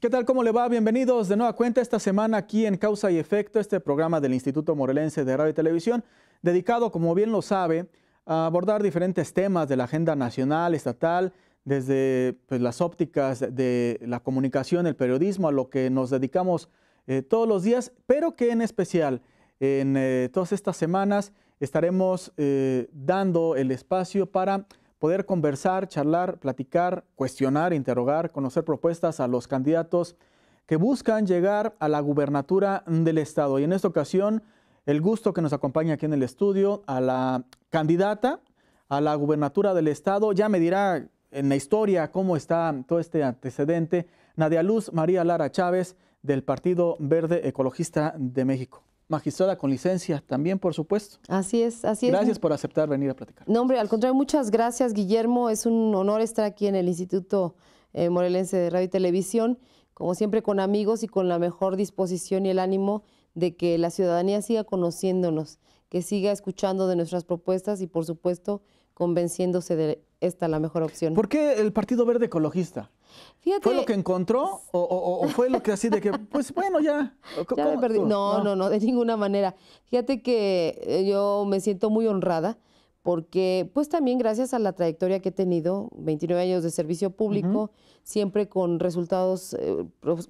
¿Qué tal? ¿Cómo le va? Bienvenidos de nueva cuenta esta semana aquí en Causa y Efecto, este programa del Instituto Morelense de Radio y Televisión, dedicado, como bien lo sabe, a abordar diferentes temas de la agenda nacional, estatal, desde pues, las ópticas de la comunicación, el periodismo, a lo que nos dedicamos eh, todos los días, pero que en especial en eh, todas estas semanas estaremos eh, dando el espacio para poder conversar, charlar, platicar, cuestionar, interrogar, conocer propuestas a los candidatos que buscan llegar a la gubernatura del Estado. Y en esta ocasión, el gusto que nos acompaña aquí en el estudio a la candidata a la gubernatura del Estado. Ya me dirá en la historia cómo está todo este antecedente. Nadia Luz María Lara Chávez, del Partido Verde Ecologista de México magistrada con licencia también, por supuesto. Así es, así es. Gracias por aceptar venir a platicar. No, hombre, al contrario, muchas gracias, Guillermo. Es un honor estar aquí en el Instituto eh, Morelense de Radio y Televisión, como siempre con amigos y con la mejor disposición y el ánimo de que la ciudadanía siga conociéndonos, que siga escuchando de nuestras propuestas y, por supuesto, convenciéndose de esta la mejor opción. ¿Por qué el Partido Verde Ecologista? ¿Fue lo que encontró o, fue lo que así de que, pues bueno, ya? No, no, no, de ninguna manera. Fíjate que eh, yo me siento muy honrada porque pues también gracias a la trayectoria que he tenido, 29 años de servicio público, siempre con resultados eh,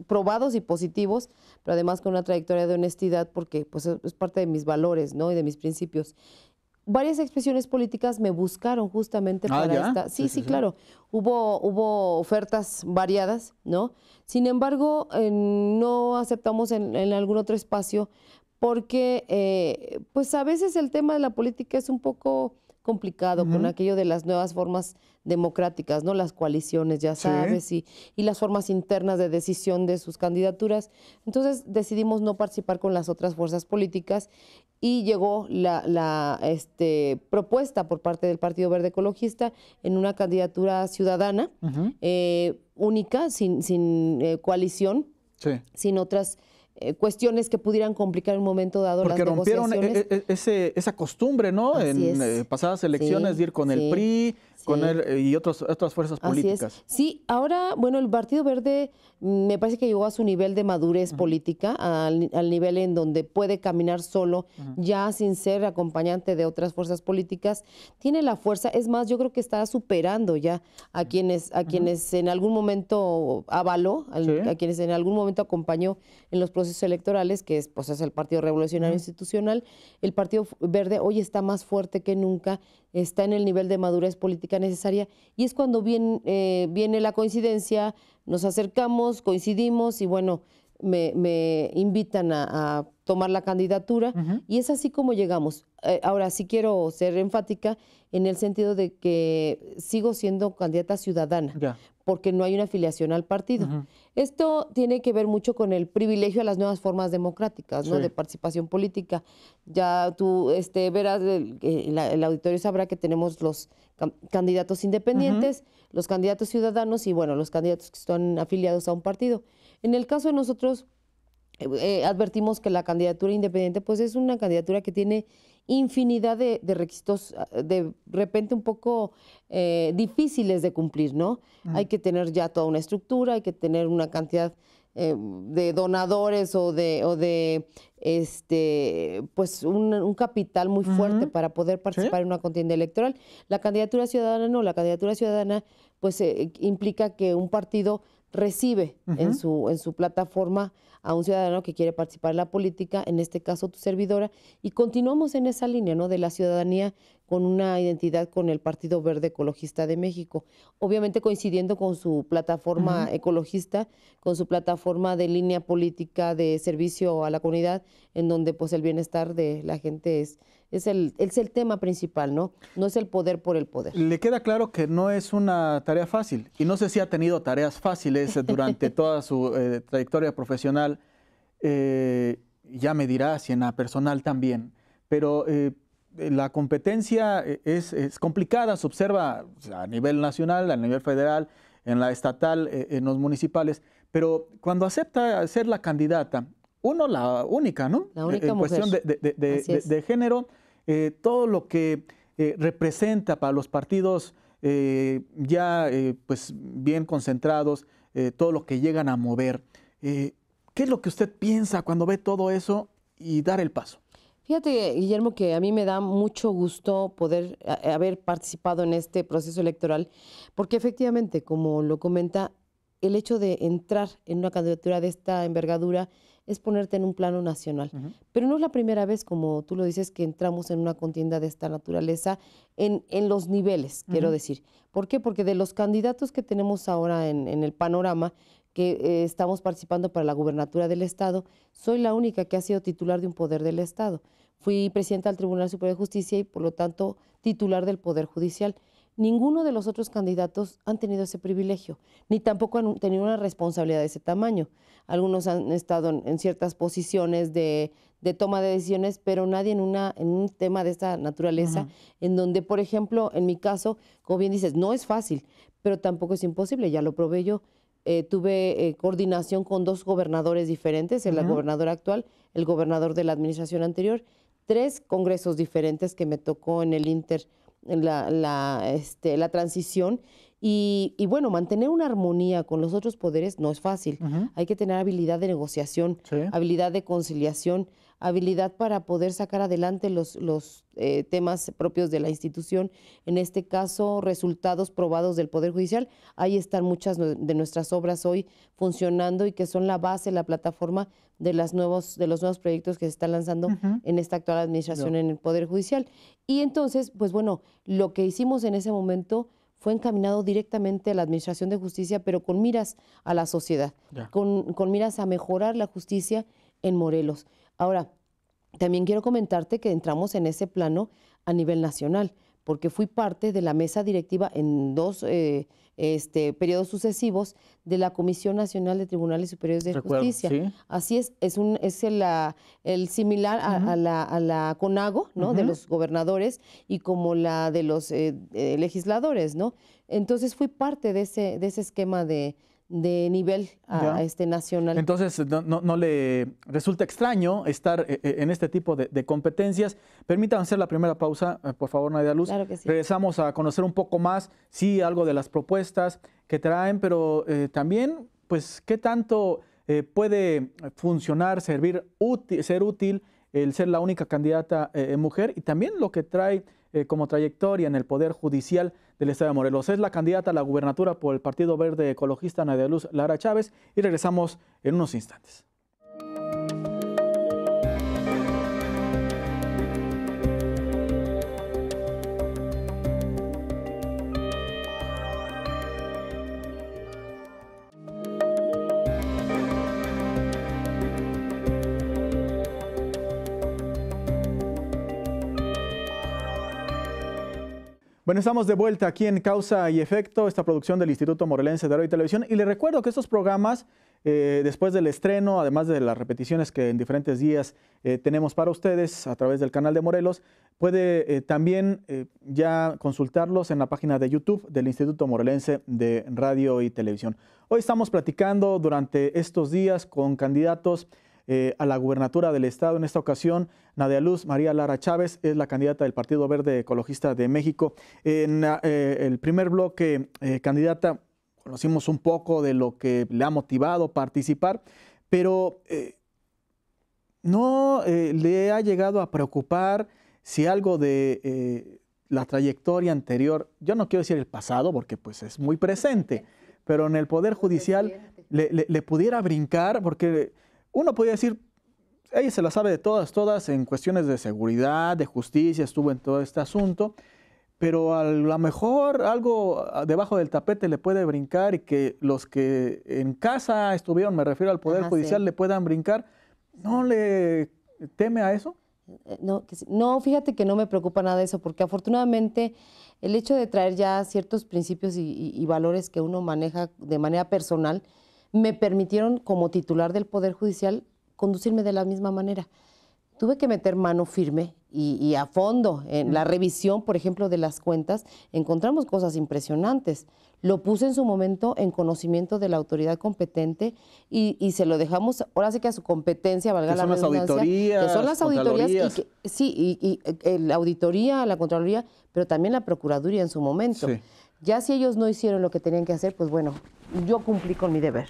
probados y positivos, pero además con una trayectoria de honestidad porque pues es parte de mis valores, ¿no? y de mis principios varias expresiones políticas me buscaron justamente ah, para esta. Sí, sí, claro. Hubo, hubo ofertas variadas, ¿no? Sin embargo, eh, no aceptamos en, algún otro espacio porque, eh, pues a veces el tema de la política es un poco complicado con aquello de las nuevas formas democráticas, ¿no? Las coaliciones, ya sabes, y, las formas internas de decisión de sus candidaturas. Entonces decidimos no participar con las otras fuerzas políticas y llegó la, este, propuesta por parte del Partido Verde Ecologista en una candidatura ciudadana, eh, única, sin, sin eh, coalición, sin otras eh, cuestiones que pudieran complicar en un momento dado Porque las eh, negociaciones. rompieron eh, esa costumbre, ¿no? en pasadas elecciones de ir con el PRI, con el, y otras fuerzas políticas. Sí, ahora, bueno, el Partido Verde mm, me parece que llegó a su nivel de madurez política, al, nivel en donde puede caminar solo, ya sin ser acompañante de otras fuerzas políticas. Tiene la fuerza, es más, yo creo que está superando ya a quienes, a quienes en algún momento avaló, a quienes en algún momento acompañó en los procesos electorales, que es, pues, es el Partido Revolucionario Institucional. El Partido Verde hoy está más fuerte que nunca, está en el nivel de madurez política necesaria y es cuando bien, eh, viene la coincidencia, nos acercamos, coincidimos y bueno, me, invitan a, tomar la candidatura y es así como llegamos. Eh, ahora sí quiero ser enfática en el sentido de que sigo siendo candidata ciudadana. porque no hay una afiliación al partido. Esto tiene que ver mucho con el privilegio a las nuevas formas democráticas, De participación política. Ya tú este, verás, el, auditorio sabrá que tenemos los candidatos independientes, los candidatos ciudadanos y, bueno, los candidatos que están afiliados a un partido. En el caso de nosotros, eh, eh, advertimos que la candidatura independiente pues es una candidatura que tiene infinidad de, requisitos ah, de repente un poco eh, difíciles de cumplir, ¿no? Hay que tener ya toda una estructura, hay que tener una cantidad de donadores o de, este, pues un, capital muy fuerte para poder participar en una contienda electoral. La candidatura ciudadana no, la candidatura ciudadana pues implica que un partido recibe en, su, en su plataforma a un ciudadano que quiere participar en la política, en este caso tu servidora, y continuamos en esa línea ¿no? de la ciudadanía con una identidad con el Partido Verde Ecologista de México, obviamente coincidiendo con su plataforma ecologista, con su plataforma de línea política de servicio a la comunidad, en donde pues el bienestar de la gente es, es el, es el tema principal, ¿no? No es el poder por el poder. Le queda claro que no es una tarea fácil y no sé si ha tenido tareas fáciles durante toda su eh, trayectoria profesional eh, ya me dirás si en la personal también, pero eh, la competencia eh, es, es, complicada, se observa a nivel nacional, a nivel federal, en la estatal, en los municipales, pero cuando acepta ser la candidata, uno la única, ¿no? La única en cuestión de, de, de, género, todo lo que representa para los partidos ya pues bien concentrados, todo lo que llegan a mover. ¿Qué es lo que usted piensa cuando ve todo eso y dar el paso? Fíjate, Guillermo, que a mí me da mucho gusto poder eh, haber participado en este proceso electoral, porque efectivamente, como lo comenta, el hecho de entrar en una candidatura de esta envergadura es ponerte en un plano nacional. Pero no es la primera vez, como tú lo dices, que entramos en una contienda de esta naturaleza, en, los niveles, quiero decir. ¿Por qué? Porque de los candidatos que tenemos ahora en el panorama, eh, estamos participando para la gubernatura del Estado, soy la única que ha sido titular de un poder del Estado. Fui presidenta del Tribunal Superior de Justicia y, por lo tanto, titular del Poder Judicial. Ninguno de los otros candidatos han tenido ese privilegio, ni tampoco han tenido una responsabilidad de ese tamaño. Algunos han estado en, ciertas posiciones de, toma de decisiones, pero nadie en, un tema de esta naturaleza, en donde, por ejemplo, en mi caso, como bien dices, no es fácil, pero tampoco es imposible, ya lo probé yo. Eh, tuve eh, coordinación con dos gobernadores diferentes, el gobernador actual, el gobernador de la administración anterior, tres congresos diferentes que me tocó en el Inter, en la, la, este, la transición. Y, y, bueno, mantener una armonía con los otros poderes no es fácil. Hay que tener habilidad de negociación, habilidad de conciliación, habilidad para poder sacar adelante los, eh, temas propios de la institución, en este caso resultados probados del Poder Judicial. Ahí están muchas de nuestras obras hoy funcionando y que son la base, la plataforma de, las nuevos, de los nuevos proyectos que se están lanzando en esta actual administración en el Poder Judicial. Y entonces, pues bueno, lo que hicimos en ese momento fue encaminado directamente a la Administración de Justicia, pero con miras a la sociedad, con, con, miras a mejorar la justicia en Morelos. Ahora, también quiero comentarte que entramos en ese plano a nivel nacional, porque fui parte de la mesa directiva en dos eh, este, periodos sucesivos de la Comisión Nacional de Tribunales Superiores de Justicia. Así es, es, un, es el, el similar a, la, CONAGO, ¿no? De los gobernadores y como la de los eh, legisladores, ¿no? Entonces fui parte de ese, de ese esquema de, de nivel a, este nacional. Entonces, no, le resulta extraño estar eh, eh, en este tipo de, competencias. Permítanme hacer la primera pausa, eh, por favor, Nadia Luz. Claro que sí. Regresamos a conocer un poco más, sí, algo de las propuestas que traen, pero también, pues, qué tanto puede funcionar, servir, ser útil el ser la única candidata mujer y también lo que trae eh, como trayectoria en el Poder Judicial del Estado de Morelos. Es la candidata a la gubernatura por el Partido Verde Ecologista Nadia Luz Lara Chávez y regresamos en unos instantes. Bueno, estamos de vuelta aquí en Causa y Efecto, esta producción del Instituto Morelense de Radio y Televisión. Y les recuerdo que estos programas, eh, después del estreno, además de las repeticiones que en diferentes días eh, tenemos para ustedes a través del canal de Morelos, puede eh, también ya consultarlos en la página de YouTube del Instituto Morelense de Radio y Televisión. Hoy estamos platicando durante estos días con candidatos eh, a la gubernatura del Estado. En esta ocasión, Nadia Luz María Lara Chávez es la candidata del Partido Verde Ecologista de México. En eh, el primer bloque, eh, candidata, conocimos un poco de lo que le ha motivado participar, pero no le ha llegado a preocupar si algo de la trayectoria anterior, yo no quiero decir el pasado porque pues es muy presente, pero en el Poder Judicial le pudiera brincar porque uno podría decir, ella se la sabe de todas, todas en cuestiones de seguridad, de justicia, estuvo en todo este asunto, pero a lo mejor algo debajo del tapete le puede brincar y que los que en casa estuvieron, me refiero al Poder Judicial, le puedan brincar, ¿no le teme a eso? Eh, no, no, fíjate que no me preocupa nada eso, porque afortunadamente el hecho de traer ya ciertos principios y valores que uno maneja de manera personal, me permitieron como titular del Poder Judicial conducirme de la misma manera. Tuve que meter mano firme y, a fondo. En la revisión, por ejemplo, de las cuentas, encontramos cosas impresionantes. Lo puse en su momento en conocimiento de la autoridad competente y, se lo dejamos, ahora sí que a su competencia, valga la son que son las auditorías. sí, y, eh, la auditoría, la Contraloría, pero también la Procuraduría en su momento. Ya si ellos no hicieron lo que tenían que hacer, pues bueno, yo cumplí con mi deber.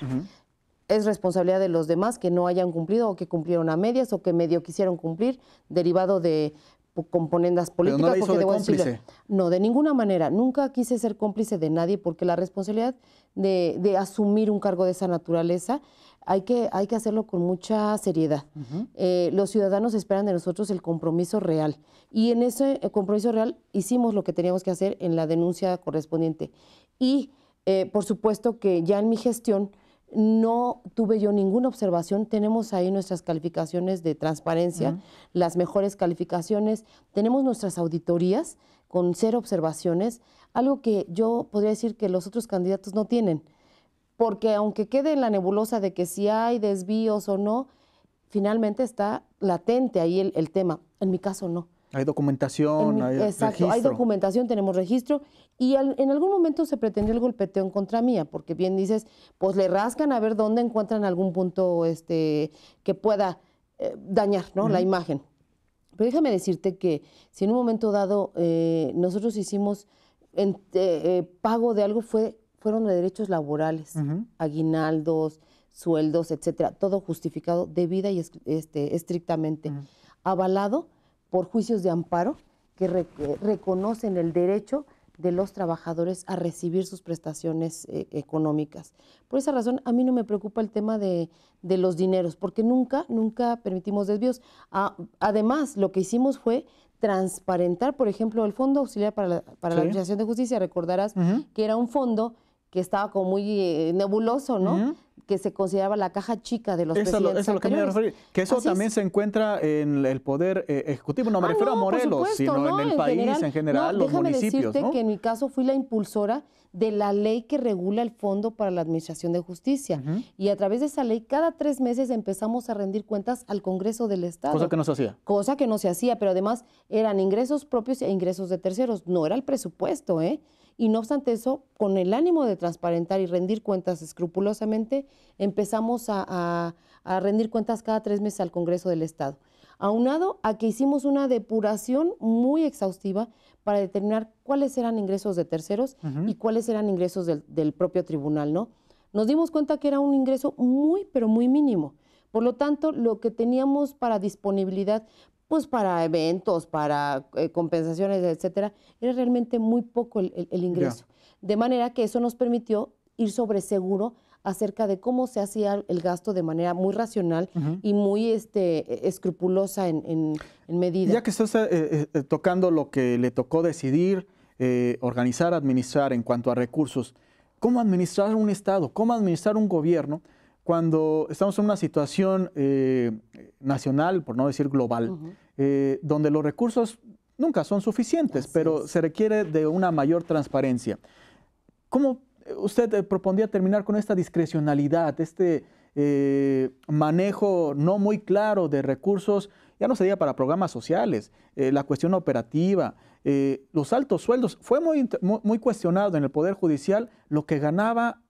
Es responsabilidad de los demás que no hayan cumplido o que cumplieron a medias o que medio quisieron cumplir, derivado de pues, componendas políticas. no porque de debo no, de ninguna manera. Nunca quise ser cómplice de nadie porque la responsabilidad de asumir un cargo de esa naturaleza hay que, hay que hacerlo con mucha seriedad. Eh, los ciudadanos esperan de nosotros el compromiso real y en ese eh, compromiso real hicimos lo que teníamos que hacer en la denuncia correspondiente. Y eh, por supuesto que ya en mi gestión no tuve yo ninguna observación. Tenemos ahí nuestras calificaciones de transparencia, las mejores calificaciones. Tenemos nuestras auditorías con cero observaciones, algo que yo podría decir que los otros candidatos no tienen porque aunque quede en la nebulosa de que si hay desvíos o no, finalmente está latente ahí el, tema. En mi caso no. Hay documentación, hay hay Exacto, hay documentación, tenemos registro y en algún momento se pretendió el golpeteo en contra mía, porque bien dices, pues le rascan a ver dónde encuentran algún punto este, que pueda eh, dañar la imagen. Pero déjame decirte que si en un momento dado eh, nosotros hicimos eh, pago de algo fue fueron de derechos laborales, aguinaldos, sueldos, etcétera, todo justificado debida y este, estrictamente, avalado por juicios de amparo que reconocen el derecho de los trabajadores a recibir sus prestaciones eh, económicas. Por esa razón, a mí no me preocupa el tema de, los dineros, porque nunca, nunca permitimos desvíos. Ah, además, lo que hicimos fue transparentar, por ejemplo, el Fondo Auxiliar para la, para la Administración de Justicia, recordarás que era un fondo que estaba como muy eh, nebuloso, ¿no? Que se consideraba la caja chica de los presidentes. eso lo que me Que eso también se encuentra en el Poder eh, Ejecutivo. No me ah, refiero a Morelos, sino en el país en general, los déjame decirte que en mi caso fui la impulsora de la ley que regula el Fondo para la Administración de Justicia. Y a través de esa ley, cada tres meses empezamos a rendir cuentas al Congreso del Estado. Cosa que no se hacía. Cosa que no se hacía, pero además eran ingresos propios e ingresos de terceros. No era el presupuesto, ¿eh? y no obstante eso, con el ánimo de transparentar y rendir cuentas escrupulosamente, empezamos a, rendir cuentas cada tres meses al Congreso del Estado. Aunado a que hicimos una depuración muy exhaustiva para determinar cuáles eran ingresos de terceros y cuáles eran ingresos del, del, propio tribunal, ¿no? Nos dimos cuenta que era un ingreso muy, pero muy mínimo. Por lo tanto, lo que teníamos para disponibilidad pues para eventos, para eh, compensaciones, etcétera, era realmente muy poco el, ingreso. De manera que eso nos permitió ir sobre seguro acerca de cómo se hacía el gasto de manera muy racional y muy este, escrupulosa en, medida. Ya que estás eh, eh, tocando lo que le tocó decidir, organizar, administrar en cuanto a recursos, ¿cómo administrar un Estado? ¿Cómo administrar un gobierno? cuando estamos en una situación eh, nacional, por no decir global, eh, donde los recursos nunca son suficientes, pero se requiere de una mayor transparencia. ¿Cómo usted eh, propondría terminar con esta discrecionalidad, este manejo no muy claro de recursos, ya no sería para programas sociales, la cuestión operativa, los altos sueldos. Fue muy, cuestionado en el Poder Judicial lo que ganaba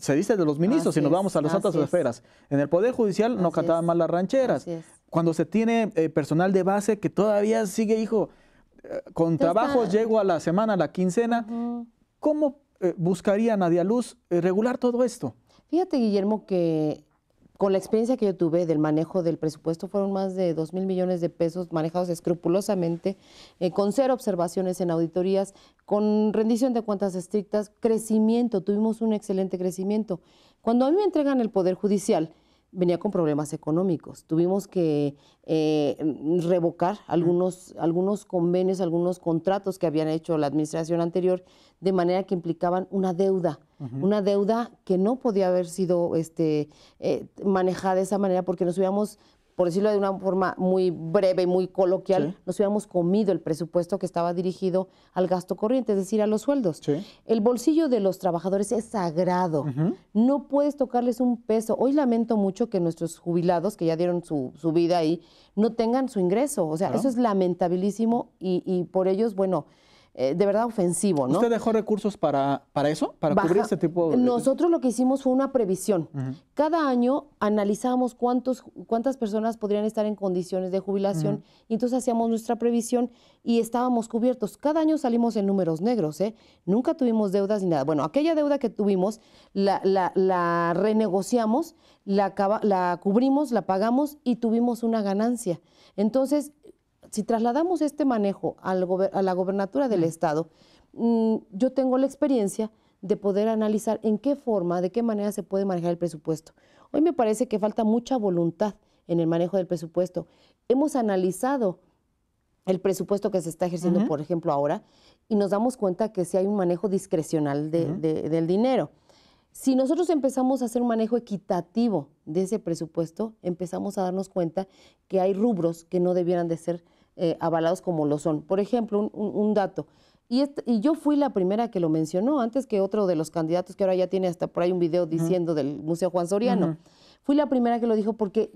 se dice de los ministros, si nos vamos a las altas esferas. En el Poder Judicial no cantaban más las rancheras. Cuando se tiene eh, personal de base que todavía sigue, hijo, eh, con trabajo llego a la semana, a la quincena, ¿cómo eh, buscaría Nadia Luz regular todo esto? Fíjate, Guillermo, que con la experiencia que yo tuve del manejo del presupuesto, fueron más de 2 mil millones de pesos manejados escrupulosamente, eh, con cero observaciones en auditorías, con rendición de cuentas estrictas, crecimiento, tuvimos un excelente crecimiento. Cuando a mí me entregan el Poder Judicial, venía con problemas económicos. Tuvimos que eh, revocar algunos, algunos convenios, algunos contratos que habían hecho la administración anterior, de manera que implicaban una deuda, una deuda que no podía haber sido este, eh, manejada de esa manera porque nos hubiéramos por decirlo de una forma muy breve y muy coloquial, nos hubiéramos comido el presupuesto que estaba dirigido al gasto corriente, es decir, a los sueldos. El bolsillo de los trabajadores es sagrado, no puedes tocarles un peso. Hoy lamento mucho que nuestros jubilados, que ya dieron su, vida ahí, no tengan su ingreso. O sea, eso es lamentabilísimo y, y por ellos, bueno, eh, de verdad ofensivo, ¿no? ¿Usted dejó recursos para, para eso? ¿Para cubrir este tipo de.? Nosotros lo que hicimos fue una previsión. Cada año analizábamos cuántos, cuántas personas podrían estar en condiciones de jubilación y entonces hacíamos nuestra previsión y estábamos cubiertos. Cada año salimos en números negros, ¿eh? Nunca tuvimos deudas ni nada. Bueno, aquella deuda que tuvimos la, la, la renegociamos, la, la cubrimos, la pagamos y tuvimos una ganancia. Entonces, si trasladamos este manejo a la gobernatura del mm. Estado, mm, yo tengo la experiencia de poder analizar en qué forma, de qué manera se puede manejar el presupuesto. Hoy me parece que falta mucha voluntad en el manejo del presupuesto. Hemos analizado el presupuesto que se está ejerciendo, por ejemplo, ahora, y nos damos cuenta que sí hay un manejo discrecional del dinero. Si nosotros empezamos a hacer un manejo equitativo de ese presupuesto, empezamos a darnos cuenta que hay rubros que no debieran de ser eh, avalados como lo son. Por ejemplo, un, dato. Este, y, yo fui la primera que lo mencionó, antes que otro de los candidatos que ahora ya tiene hasta por ahí un video diciendo del Museo Juan Soriano. Fui la primera que lo dijo porque,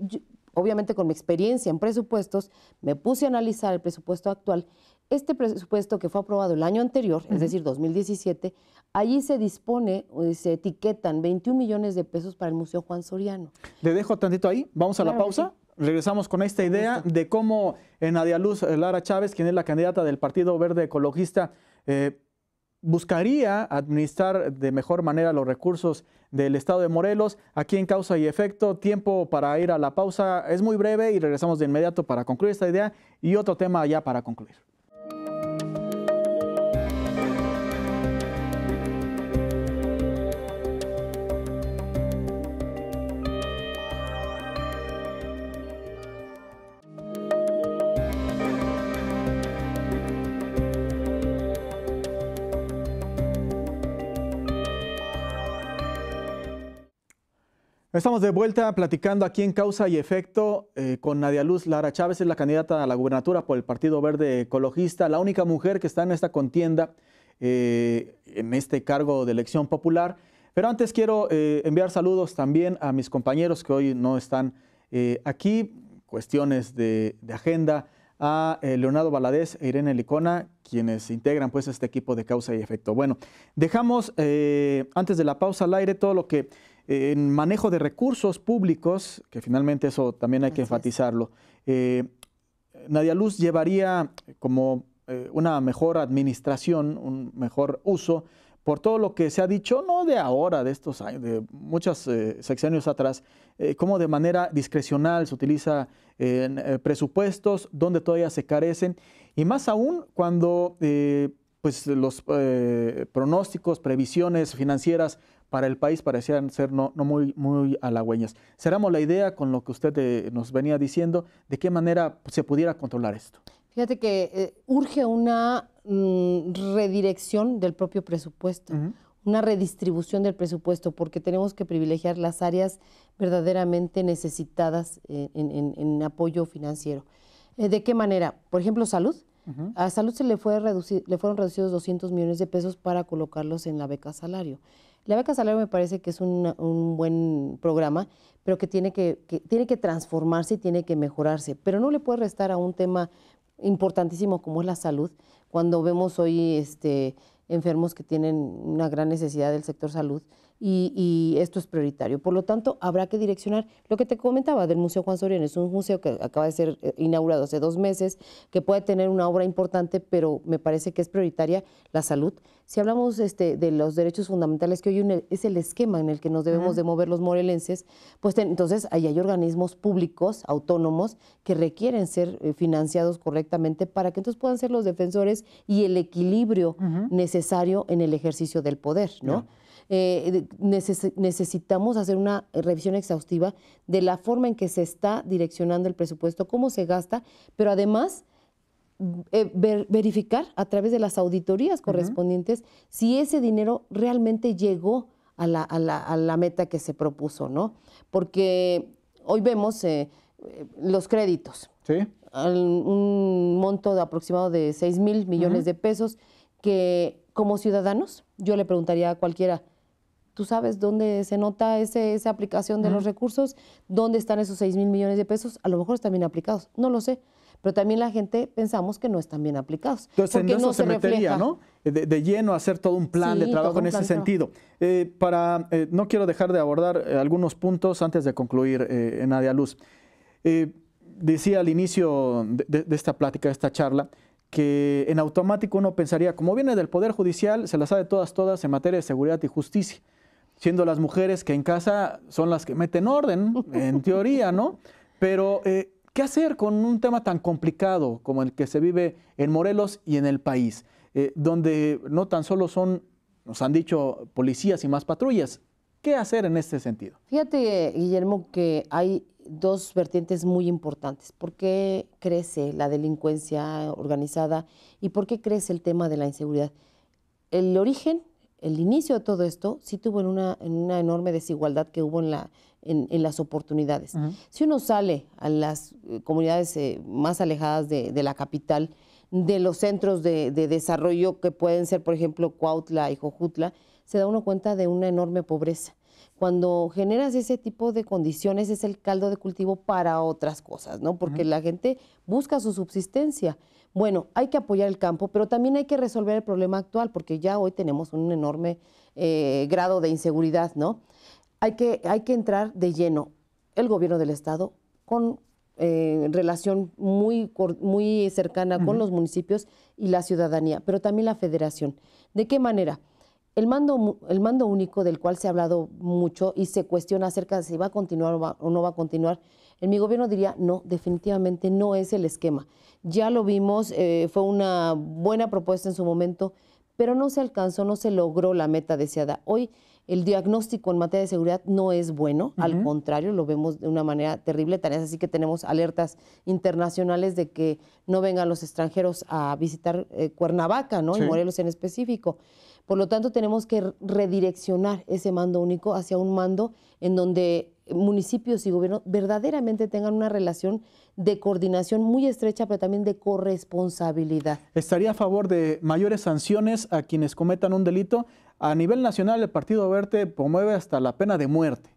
obviamente con mi experiencia en presupuestos, me puse a analizar el presupuesto actual. Este presupuesto que fue aprobado el año anterior, es decir, 2017, allí se dispone, eh, se etiquetan 21 millones de pesos para el Museo Juan Soriano. Le dejo tantito ahí, vamos a la pausa regresamos con esta idea de cómo en Adialuz eh, Lara Chávez, quien es la candidata del Partido Verde Ecologista, eh, buscaría administrar de mejor manera los recursos del Estado de Morelos. Aquí en Causa y Efecto, tiempo para ir a la pausa es muy breve y regresamos de inmediato para concluir esta idea y otro tema ya para concluir. Estamos de vuelta platicando aquí en Causa y Efecto eh, con Nadia Luz Lara Chávez, es la candidata a la gubernatura por el Partido Verde Ecologista, la única mujer que está en esta contienda, eh, en este cargo de elección popular. Pero antes quiero eh, enviar saludos también a mis compañeros que hoy no están aquí, cuestiones de, agenda, a Leonardo Valadez e Irene Licona, quienes integran pues este equipo de Causa y Efecto. Bueno, dejamos antes de la pausa al aire todo lo que en manejo de recursos públicos, que finalmente eso también hay que enfatizarlo, eh, Nadia Luz llevaría como eh, una mejor administración, un mejor uso, por todo lo que se ha dicho, no de ahora, de estos años, de muchos eh, sexenios atrás, como cómo de manera discrecional se utiliza en presupuestos donde todavía se carecen, y más aún cuando pues, los pronósticos, previsiones financieras para el país parecían ser no, muy, muy halagüeñas. Cerramos la idea con lo que usted eh, nos venía diciendo, de qué manera se pudiera controlar esto. Fíjate que eh, urge una mm, redirección del propio presupuesto, una redistribución del presupuesto, porque tenemos que privilegiar las áreas verdaderamente necesitadas eh, en, apoyo financiero. ¿De qué manera? Por ejemplo, salud. A salud se le, fue le fueron reducidos 200 millones de pesos para colocarlos en la beca salario. La beca salario me parece que es un buen programa, pero que tiene que, transformarse y tiene que mejorarse. Pero no le puede restar a un tema importantísimo como es la salud. Cuando vemos hoy este, enfermos que tienen una gran necesidad del sector salud, y, esto es prioritario. Por lo tanto, habrá que direccionar lo que te comentaba del Museo Juan Soriano. Es un museo que acaba de ser eh, inaugurado hace dos meses, que puede tener una obra importante, pero me parece que es prioritaria la salud. Si hablamos este, de los derechos fundamentales, que hoy es el esquema en el que nos debemos de mover los morelenses, pues entonces ahí hay organismos públicos, autónomos, que requieren ser eh, financiados correctamente para que entonces puedan ser los defensores y el equilibrio necesario en el ejercicio del poder, ¿no? Eh, necesitamos hacer una eh, revisión exhaustiva de la forma en que se está direccionando el presupuesto, cómo se gasta, pero además mm, eh, verificar a través de las auditorías correspondientes si ese dinero realmente llegó a la, meta que se propuso, ¿no? Porque hoy vemos los créditos. Un monto de aproximado de 6 mil millones de pesos que como ciudadanos, yo le preguntaría a cualquiera, tú sabes dónde se nota esa aplicación de los recursos, dónde están esos 6 mil millones de pesos, a lo mejor están bien aplicados, no lo sé. Pero también la gente pensamos que no están bien aplicados. Entonces, eso no se, metería, ¿no? Eh, de, lleno lleno hacer todo un plan de trabajo en ese sentido. Eh, para, eh, no quiero dejar de abordar algunos puntos antes de concluir, en Nadia Luz. decía al inicio de, esta plática, de esta charla, que en automático uno pensaría, como viene del Poder Judicial, se las sabe todas, todas en materia de seguridad y justicia siendo las mujeres que en casa son las que meten orden, en teoría, ¿no? Pero, eh, ¿qué hacer con un tema tan complicado como el que se vive en Morelos y en el país? Eh, donde no tan solo son, nos han dicho, policías y más patrullas. ¿Qué hacer en este sentido? Fíjate, Guillermo, que hay dos vertientes muy importantes. ¿Por qué crece la delincuencia organizada y por qué crece el tema de la inseguridad? El origen el inicio de todo esto sí tuvo en una, una enorme desigualdad que hubo en, la, en, las oportunidades. Si uno sale a las eh, comunidades eh, más alejadas de, la capital, de los centros de, desarrollo que pueden ser, por ejemplo, Cuautla y Jojutla, se da uno cuenta de una enorme pobreza. Cuando generas ese tipo de condiciones es el caldo de cultivo para otras cosas, ¿no? Porque la gente busca su subsistencia. Bueno, hay que apoyar el campo, pero también hay que resolver el problema actual, porque ya hoy tenemos un enorme eh, grado de inseguridad, ¿no? Hay que, hay que entrar de lleno el gobierno del Estado con eh, relación muy, muy cercana con los municipios y la ciudadanía, pero también la federación. ¿De qué manera? El mando, el mando único del cual se ha hablado mucho y se cuestiona acerca de si va a continuar o, no va a continuar, en mi gobierno diría, no, definitivamente no es el esquema. Ya lo vimos, eh, fue una buena propuesta en su momento, pero no se alcanzó, no se logró la meta deseada. Hoy el diagnóstico en materia de seguridad no es bueno, al contrario, lo vemos de una manera terrible, tan es así que tenemos alertas internacionales de que no vengan los extranjeros a visitar eh, Cuernavaca, ¿no? Y Morelos en específico. Por lo tanto, tenemos que redireccionar ese mando único hacia un mando en donde municipios y gobiernos verdaderamente tengan una relación de coordinación muy estrecha, pero también de corresponsabilidad. ¿Estaría a favor de mayores sanciones a quienes cometan un delito? A nivel nacional, el Partido Verde promueve hasta la pena de muerte.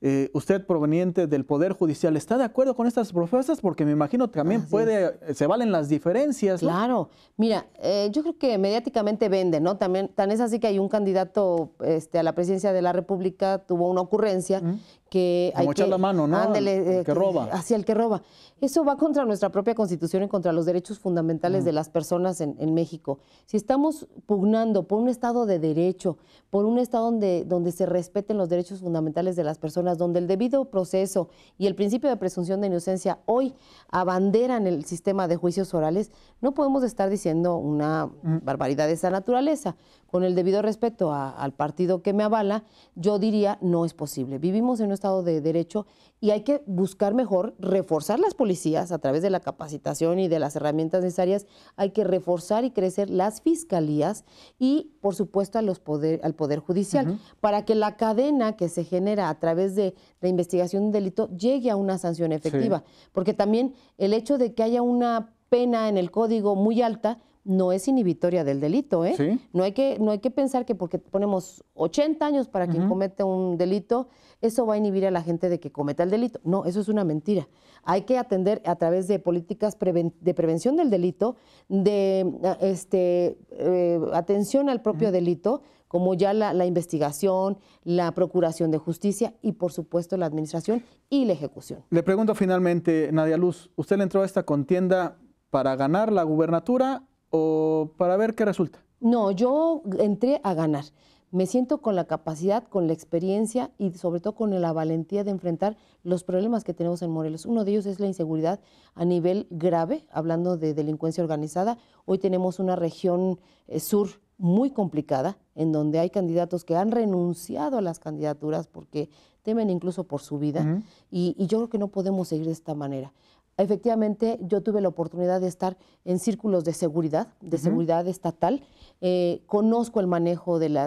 Eh, usted proveniente del Poder Judicial, ¿está de acuerdo con estas propuestas? Porque me imagino también puede, eh, se valen las diferencias. Claro, mira, eh, yo creo que mediáticamente vende, ¿no? También, tan es así que hay un candidato este, a la presidencia de la República, tuvo una ocurrencia, que Como la mano, ¿no? Eh, que roba. Hacia el que roba. Eso va contra nuestra propia constitución y contra los derechos fundamentales de mm. las personas en, México. Si estamos pugnando por un Estado de derecho, por un Estado donde, donde se respeten los derechos fundamentales de las personas, donde el debido proceso y el principio de presunción de inocencia hoy abanderan el sistema de juicios orales, no podemos estar diciendo una mm. barbaridad de esa naturaleza con el debido respeto al partido que me avala, yo diría no es posible. Vivimos en un estado de derecho y hay que buscar mejor reforzar las policías a través de la capacitación y de las herramientas necesarias. Hay que reforzar y crecer las fiscalías y, por supuesto, al Poder Judicial para que la cadena que se genera a través de la investigación de delito llegue a una sanción efectiva. Porque también el hecho de que haya una pena en el código muy alta no es inhibitoria del delito. ¿eh? No, hay que, no hay que pensar que porque ponemos 80 años para quien cometa comete un delito, eso va a inhibir a la gente de que cometa el delito. No, eso es una mentira. Hay que atender a través de políticas de prevención del delito, de ah, este, eh, atención al propio delito, como ya la, la, investigación, la procuración de justicia y, por supuesto, la administración y la ejecución. Le pregunto finalmente, Nadia Luz, ¿usted le entró a esta contienda para ganar la gubernatura o para ver qué resulta? No, yo entré a ganar. Me siento con la capacidad, con la experiencia y sobre todo con la valentía de enfrentar los problemas que tenemos en Morelos. Uno de ellos es la inseguridad a nivel grave, hablando de delincuencia organizada. Hoy tenemos una región eh, sur muy complicada, en donde hay candidatos que han renunciado a las candidaturas porque temen incluso por su vida. y, yo creo que no podemos seguir de esta manera. Efectivamente, yo tuve la oportunidad de estar en círculos de seguridad, de seguridad estatal. Eh, conozco el manejo del,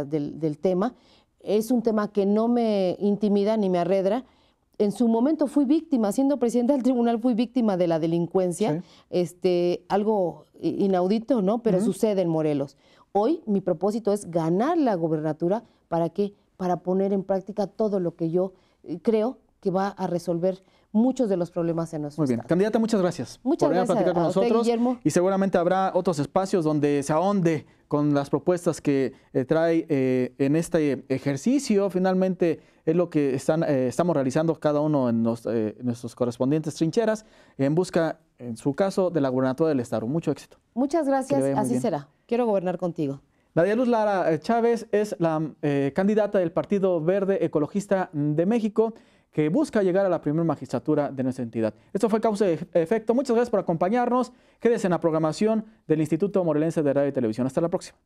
tema. Es un tema que no me intimida ni me arredra. En su momento fui víctima, siendo presidenta del tribunal, fui víctima de la delincuencia. Este, algo inaudito, ¿no? Pero sucede en Morelos. Hoy mi propósito es ganar la gobernatura para que para poner en práctica todo lo que yo eh, creo que va a resolver muchos de los problemas en nuestro Muy bien. Candidata, muchas gracias muchas gracias Por nosotros. Guillermo. Y seguramente habrá otros espacios donde se ahonde con las propuestas que eh, trae eh, en este ejercicio. Finalmente es lo que están, eh, estamos realizando cada uno en, nuestros correspondientes trincheras en busca, en su caso, de la gubernatura del Estado. Mucho éxito. Muchas gracias. Así será. Quiero gobernar contigo. Nadia Luz Lara Chávez es la candidata del Partido Verde Ecologista de México que busca llegar a la primera magistratura de nuestra entidad. Esto fue Causa y Efecto. Muchas gracias por acompañarnos. Quédese en la programación del Instituto Morelense de Radio y Televisión. Hasta la próxima.